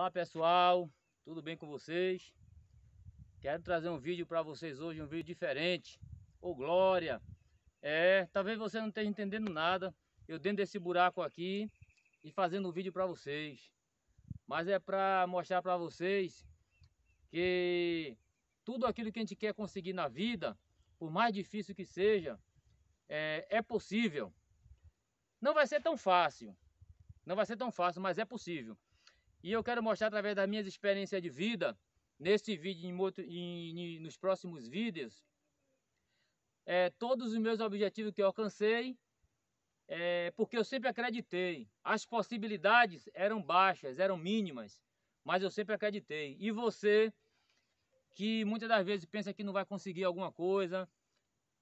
Olá pessoal, tudo bem com vocês? Quero trazer um vídeo para vocês hoje, um vídeo diferente Ô oh, glória! É, talvez você não esteja entendendo nada Eu dentro desse buraco aqui e fazendo um vídeo para vocês Mas é para mostrar para vocês que tudo aquilo que a gente quer conseguir na vida Por mais difícil que seja, é, é possível Não vai ser tão fácil não vai ser tão fácil, mas é possível. E eu quero mostrar através das minhas experiências de vida, neste vídeo e nos próximos vídeos, é, todos os meus objetivos que eu alcancei, é, porque eu sempre acreditei. As possibilidades eram baixas, eram mínimas, mas eu sempre acreditei. E você, que muitas das vezes pensa que não vai conseguir alguma coisa,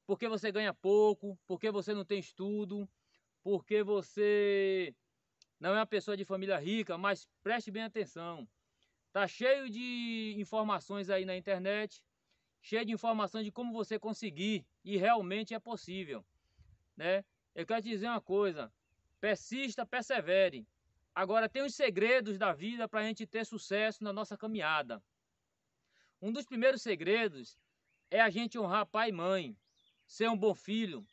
porque você ganha pouco, porque você não tem estudo, porque você não é uma pessoa de família rica, mas preste bem atenção. Tá cheio de informações aí na internet, cheio de informação de como você conseguir e realmente é possível, né? Eu quero te dizer uma coisa, persista, persevere. Agora tem os segredos da vida para a gente ter sucesso na nossa caminhada. Um dos primeiros segredos é a gente honrar pai e mãe, ser um bom filho,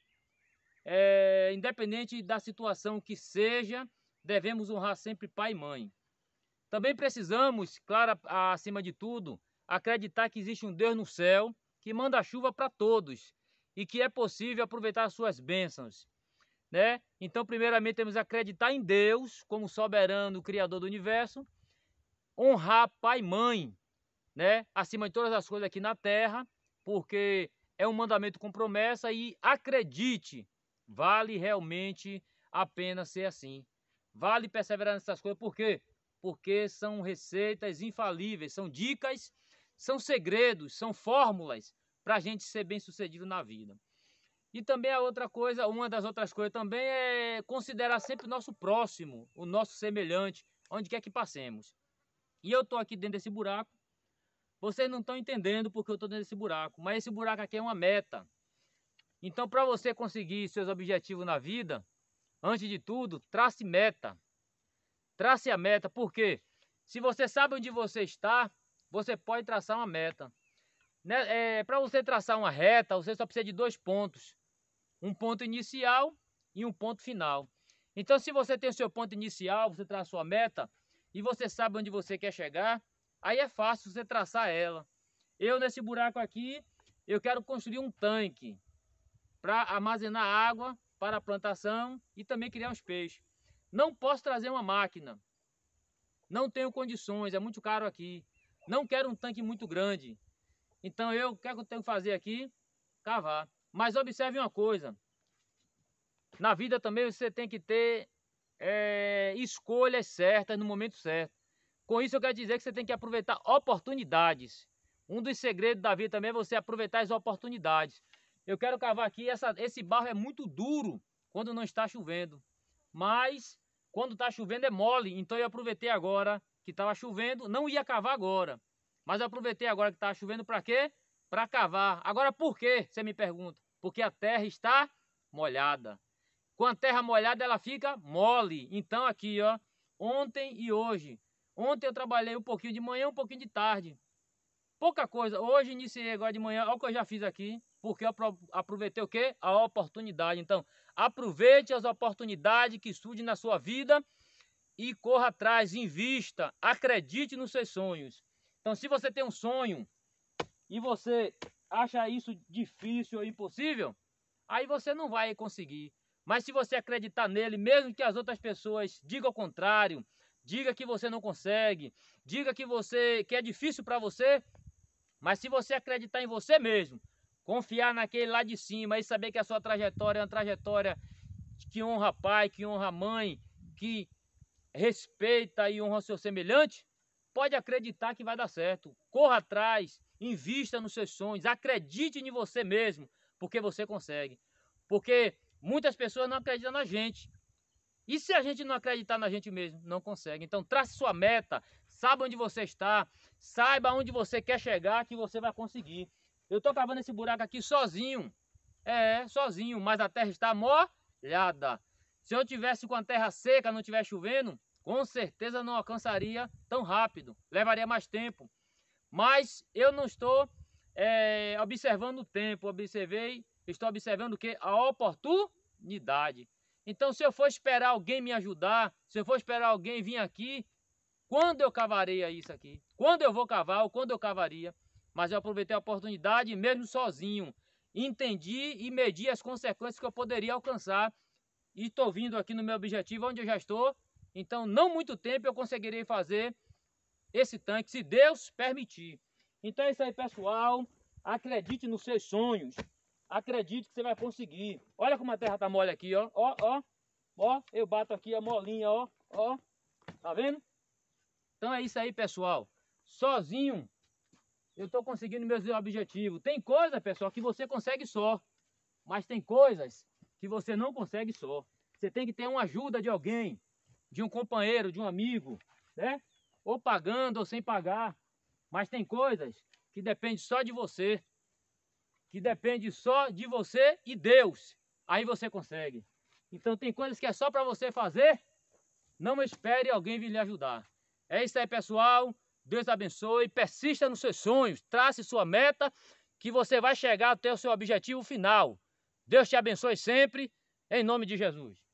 é, independente da situação que seja, devemos honrar sempre pai e mãe. Também precisamos, claro, acima de tudo, acreditar que existe um Deus no céu que manda chuva para todos e que é possível aproveitar suas bênçãos. Né? Então, primeiramente, temos que acreditar em Deus como soberano, criador do universo, honrar pai e mãe, né? acima de todas as coisas aqui na terra, porque é um mandamento com promessa e acredite, vale realmente a pena ser assim. Vale perseverar nessas coisas, por quê? Porque são receitas infalíveis, são dicas, são segredos, são fórmulas para a gente ser bem sucedido na vida. E também a outra coisa, uma das outras coisas também é considerar sempre o nosso próximo, o nosso semelhante, onde quer que passemos. E eu estou aqui dentro desse buraco, vocês não estão entendendo porque eu estou dentro desse buraco, mas esse buraco aqui é uma meta. Então, para você conseguir seus objetivos na vida, Antes de tudo, trace meta. Trace a meta, porque se você sabe onde você está, você pode traçar uma meta. Né? É, Para você traçar uma reta, você só precisa de dois pontos. Um ponto inicial e um ponto final. Então, se você tem o seu ponto inicial, você traça a meta e você sabe onde você quer chegar, aí é fácil você traçar ela. Eu, nesse buraco aqui, eu quero construir um tanque para armazenar água para a plantação e também criar os peixes. Não posso trazer uma máquina. Não tenho condições, é muito caro aqui. Não quero um tanque muito grande. Então eu, o que, é que eu tenho que fazer aqui? Cavar. Mas observe uma coisa. Na vida também você tem que ter é, escolhas certas no momento certo. Com isso eu quero dizer que você tem que aproveitar oportunidades. Um dos segredos da vida também é você aproveitar as oportunidades. Eu quero cavar aqui, essa, esse barro é muito duro quando não está chovendo. Mas quando está chovendo é mole, então eu aproveitei agora que estava chovendo, não ia cavar agora. Mas aproveitei agora que estava chovendo para quê? Para cavar. Agora por quê? Você me pergunta. Porque a terra está molhada. Com a terra molhada ela fica mole. Então aqui, ó, ontem e hoje. Ontem eu trabalhei um pouquinho de manhã, um pouquinho de tarde. Pouca coisa. Hoje iniciei agora de manhã, olha o que eu já fiz aqui, porque eu aproveitei o quê? A oportunidade. Então, aproveite as oportunidades que surgem na sua vida e corra atrás, invista, acredite nos seus sonhos. Então, se você tem um sonho e você acha isso difícil ou impossível, aí você não vai conseguir. Mas se você acreditar nele, mesmo que as outras pessoas digam o contrário, diga que você não consegue, diga que você que é difícil para você, mas se você acreditar em você mesmo, confiar naquele lá de cima e saber que a sua trajetória é uma trajetória que honra pai, que honra mãe, que respeita e honra o seu semelhante, pode acreditar que vai dar certo. Corra atrás, invista nos seus sonhos, acredite em você mesmo, porque você consegue. Porque muitas pessoas não acreditam na gente. E se a gente não acreditar na gente mesmo, não consegue. Então, trace sua meta, Saiba onde você está, saiba onde você quer chegar que você vai conseguir. Eu estou cavando esse buraco aqui sozinho. É, sozinho, mas a terra está molhada. Se eu tivesse com a terra seca, não estivesse chovendo, com certeza não alcançaria tão rápido, levaria mais tempo. Mas eu não estou é, observando o tempo, observei, estou observando o que? A oportunidade. Então, se eu for esperar alguém me ajudar, se eu for esperar alguém vir aqui, quando eu cavaria isso aqui, quando eu vou cavar ou quando eu cavaria, mas eu aproveitei a oportunidade mesmo sozinho, entendi e medi as consequências que eu poderia alcançar e estou vindo aqui no meu objetivo onde eu já estou, então não muito tempo eu conseguirei fazer esse tanque, se Deus permitir. Então é isso aí pessoal, acredite nos seus sonhos, acredite que você vai conseguir. Olha como a terra tá mole aqui, ó, ó, ó, ó, eu bato aqui a molinha, ó, ó, tá vendo? Então é isso aí, pessoal. Sozinho, eu estou conseguindo meus objetivos. Tem coisa, pessoal, que você consegue só. Mas tem coisas que você não consegue só. Você tem que ter uma ajuda de alguém, de um companheiro, de um amigo, né? Ou pagando ou sem pagar. Mas tem coisas que depende só de você, que depende só de você e Deus. Aí você consegue. Então tem coisas que é só para você fazer. Não espere alguém vir lhe ajudar. É isso aí, pessoal. Deus abençoe. Persista nos seus sonhos. Trace sua meta que você vai chegar até o seu objetivo final. Deus te abençoe sempre, em nome de Jesus.